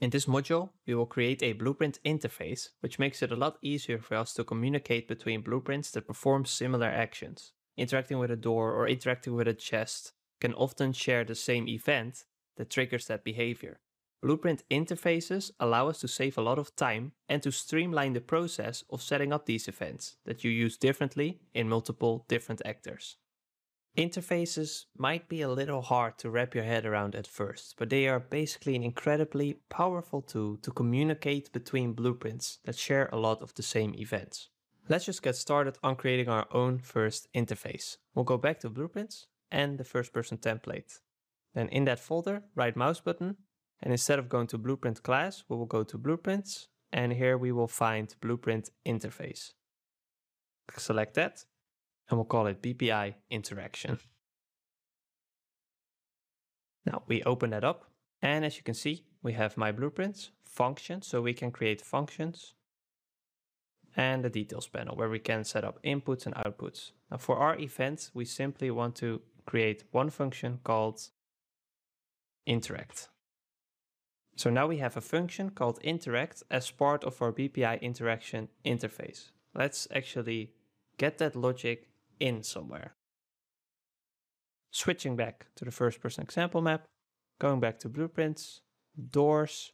In this module, we will create a Blueprint interface, which makes it a lot easier for us to communicate between blueprints that perform similar actions. Interacting with a door or interacting with a chest can often share the same event that triggers that behavior. Blueprint interfaces allow us to save a lot of time and to streamline the process of setting up these events that you use differently in multiple different actors. Interfaces might be a little hard to wrap your head around at first, but they are basically an incredibly powerful tool to communicate between blueprints that share a lot of the same events. Let's just get started on creating our own first interface. We'll go back to blueprints and the first person template. Then in that folder, right mouse button, and instead of going to blueprint class, we will go to blueprints, and here we will find blueprint interface. Select that and we'll call it BPI interaction. Now we open that up and as you can see, we have my blueprints, functions, so we can create functions and the details panel where we can set up inputs and outputs. Now for our events, we simply want to create one function called interact. So now we have a function called interact as part of our BPI interaction interface. Let's actually get that logic in somewhere. Switching back to the first person example map, going back to blueprints, doors,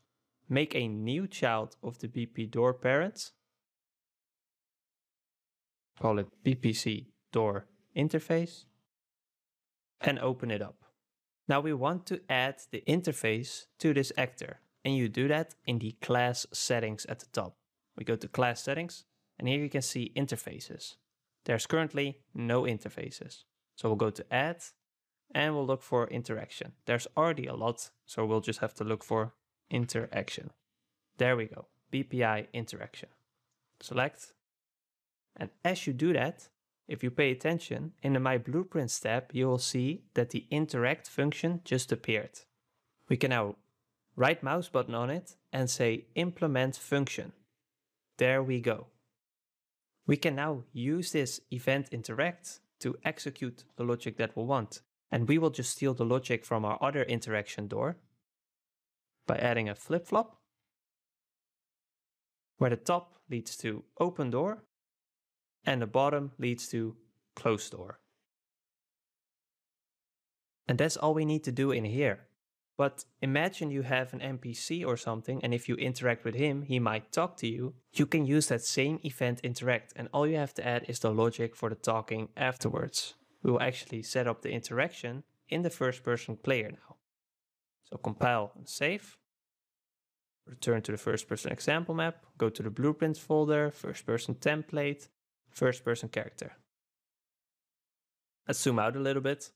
make a new child of the BP door parent, call it BPC door interface, and open it up. Now we want to add the interface to this actor, and you do that in the class settings at the top. We go to class settings, and here you can see interfaces. There's currently no interfaces. So we'll go to add and we'll look for interaction. There's already a lot, so we'll just have to look for interaction. There we go, BPI interaction. Select. And as you do that, if you pay attention, in the My Blueprints tab, you will see that the interact function just appeared. We can now right mouse button on it and say implement function. There we go. We can now use this event interact to execute the logic that we want. And we will just steal the logic from our other interaction door by adding a flip-flop where the top leads to open door and the bottom leads to close door. And that's all we need to do in here. But imagine you have an NPC or something, and if you interact with him, he might talk to you. You can use that same event interact, and all you have to add is the logic for the talking afterwards. We will actually set up the interaction in the first person player now. So compile and save. Return to the first person example map, go to the blueprint folder, first person template, first person character. Let's zoom out a little bit.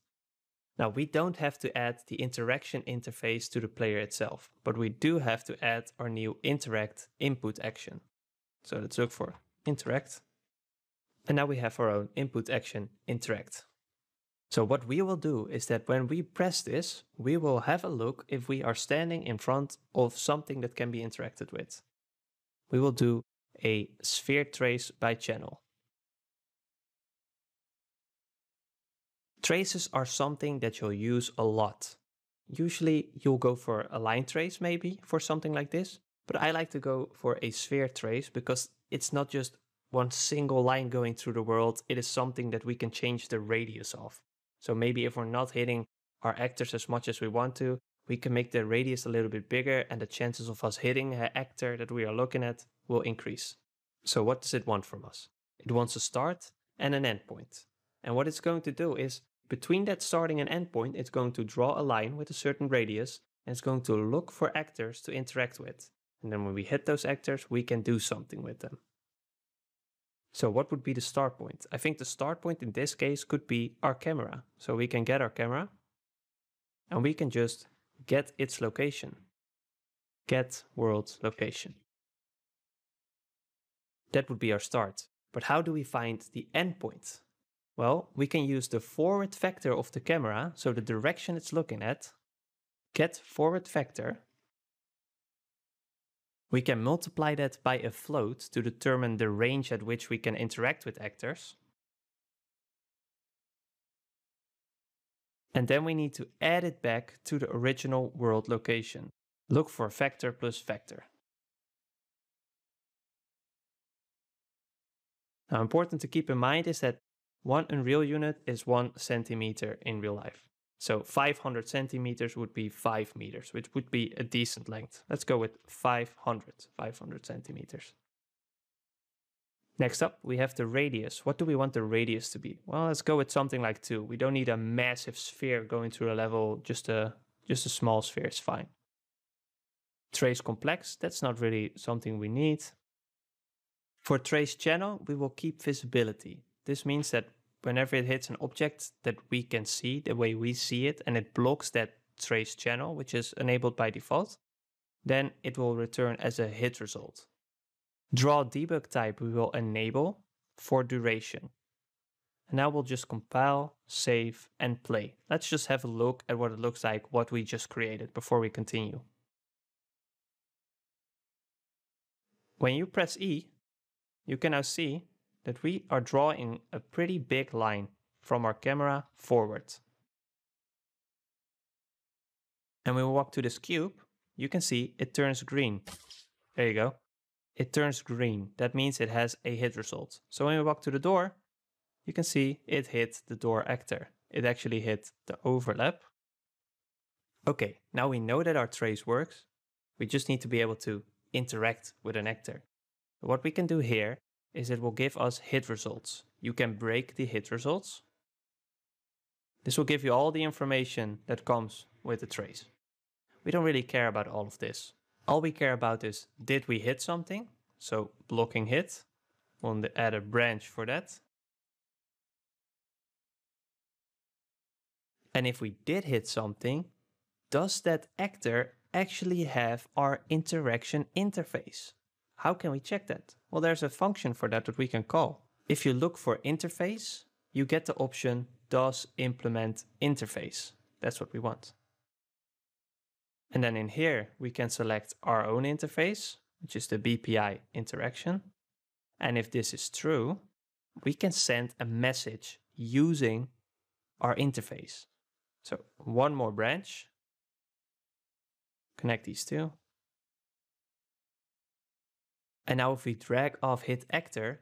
Now we don't have to add the interaction interface to the player itself, but we do have to add our new interact input action. So let's look for interact. And now we have our own input action interact. So what we will do is that when we press this, we will have a look if we are standing in front of something that can be interacted with. We will do a sphere trace by channel. Traces are something that you'll use a lot. Usually you'll go for a line trace maybe for something like this, but I like to go for a sphere trace because it's not just one single line going through the world, it is something that we can change the radius of. So maybe if we're not hitting our actors as much as we want to, we can make the radius a little bit bigger and the chances of us hitting an actor that we are looking at will increase. So what does it want from us? It wants a start and an end point. And what it's going to do is between that starting and end point, it's going to draw a line with a certain radius and it's going to look for actors to interact with. And then when we hit those actors, we can do something with them. So what would be the start point? I think the start point in this case could be our camera. So we can get our camera and we can just get its location. Get world location. That would be our start. But how do we find the endpoint? Well, we can use the forward vector of the camera, so the direction it's looking at, get forward vector. We can multiply that by a float to determine the range at which we can interact with actors. And then we need to add it back to the original world location. Look for vector plus vector. Now important to keep in mind is that one unreal unit is one centimeter in real life. So 500 centimeters would be five meters, which would be a decent length. Let's go with 500, 500 centimeters. Next up, we have the radius. What do we want the radius to be? Well, let's go with something like two. We don't need a massive sphere going through a level, just a, just a small sphere is fine. Trace complex, that's not really something we need. For trace channel, we will keep visibility. This means that whenever it hits an object that we can see the way we see it and it blocks that trace channel, which is enabled by default, then it will return as a hit result. Draw debug type we will enable for duration. And now we'll just compile, save, and play. Let's just have a look at what it looks like, what we just created before we continue. When you press E, you can now see that we are drawing a pretty big line from our camera forward. And when we walk to this cube, you can see it turns green. There you go. It turns green. That means it has a hit result. So when we walk to the door, you can see it hit the door actor. It actually hit the overlap. Okay, now we know that our trace works. We just need to be able to interact with an actor. What we can do here is it will give us hit results. You can break the hit results. This will give you all the information that comes with the trace. We don't really care about all of this. All we care about is, did we hit something? So blocking hit, we'll add a branch for that. And if we did hit something, does that actor actually have our interaction interface? How can we check that? Well, there's a function for that that we can call. If you look for interface, you get the option does implement interface. That's what we want. And then in here, we can select our own interface, which is the BPI interaction. And if this is true, we can send a message using our interface. So one more branch, connect these two. And now if we drag off hit actor,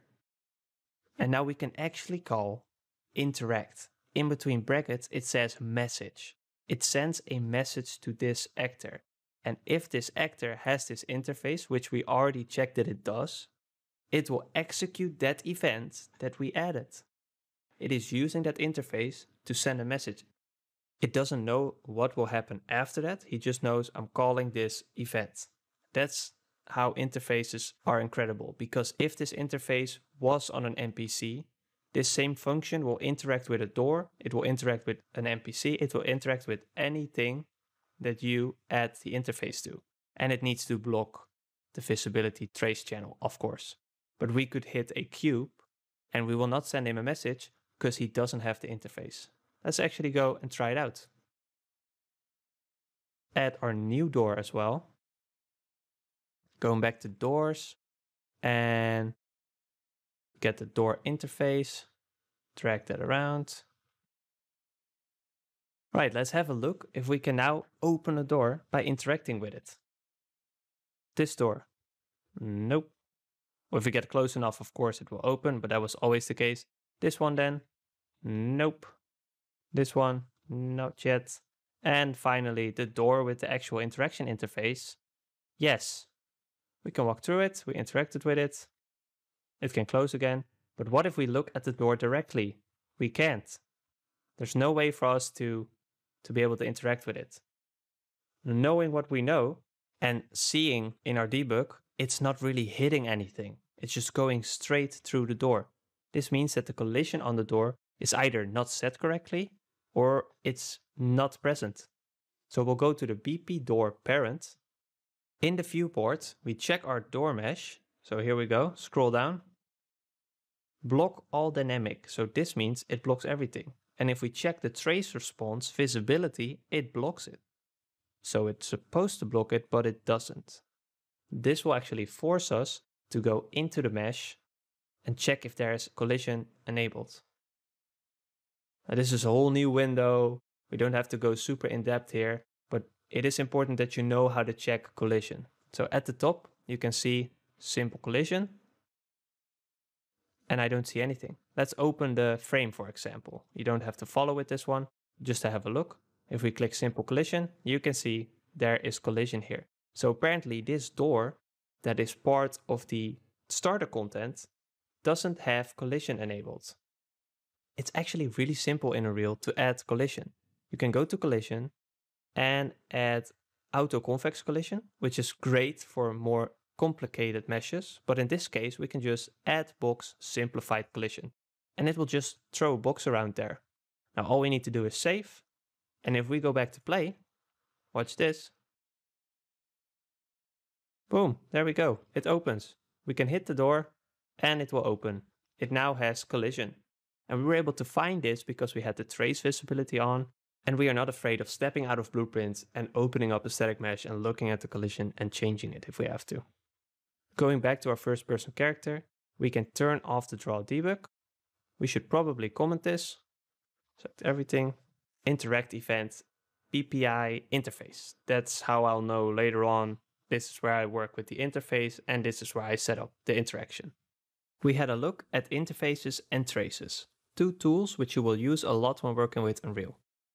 and now we can actually call interact. In between brackets, it says message. It sends a message to this actor. And if this actor has this interface, which we already checked that it does, it will execute that event that we added. It is using that interface to send a message. It doesn't know what will happen after that. He just knows I'm calling this event. That's how interfaces are incredible because if this interface was on an NPC, this same function will interact with a door, it will interact with an NPC, it will interact with anything that you add the interface to. And it needs to block the visibility trace channel, of course. But we could hit a cube and we will not send him a message because he doesn't have the interface. Let's actually go and try it out. Add our new door as well going back to doors and get the door interface, drag that around. Right, let's have a look if we can now open a door by interacting with it. This door. Nope. Well, if we get close enough, of course, it will open, but that was always the case. This one then. Nope. This one. Not yet. And finally, the door with the actual interaction interface. Yes, we can walk through it, we interacted with it, it can close again. But what if we look at the door directly? We can't. There's no way for us to, to be able to interact with it. Knowing what we know and seeing in our debug, it's not really hitting anything. It's just going straight through the door. This means that the collision on the door is either not set correctly or it's not present. So we'll go to the BP door parent in the viewport, we check our door mesh. So here we go, scroll down. Block all dynamic. So this means it blocks everything. And if we check the trace response visibility, it blocks it. So it's supposed to block it, but it doesn't. This will actually force us to go into the mesh and check if there is collision enabled. Now, this is a whole new window. We don't have to go super in depth here it is important that you know how to check collision. So at the top, you can see simple collision, and I don't see anything. Let's open the frame, for example. You don't have to follow with this one, just to have a look. If we click simple collision, you can see there is collision here. So apparently this door that is part of the starter content doesn't have collision enabled. It's actually really simple in Unreal to add collision. You can go to collision and add auto convex collision, which is great for more complicated meshes. But in this case, we can just add box simplified collision and it will just throw a box around there. Now all we need to do is save. And if we go back to play, watch this. Boom, there we go. It opens. We can hit the door and it will open. It now has collision. And we were able to find this because we had the trace visibility on and we are not afraid of stepping out of blueprints and opening up a static mesh and looking at the collision and changing it if we have to. Going back to our first person character, we can turn off the draw debug. We should probably comment this. Select everything. Interact event, PPI interface. That's how I'll know later on. This is where I work with the interface and this is where I set up the interaction. We had a look at interfaces and traces, two tools which you will use a lot when working with Unreal.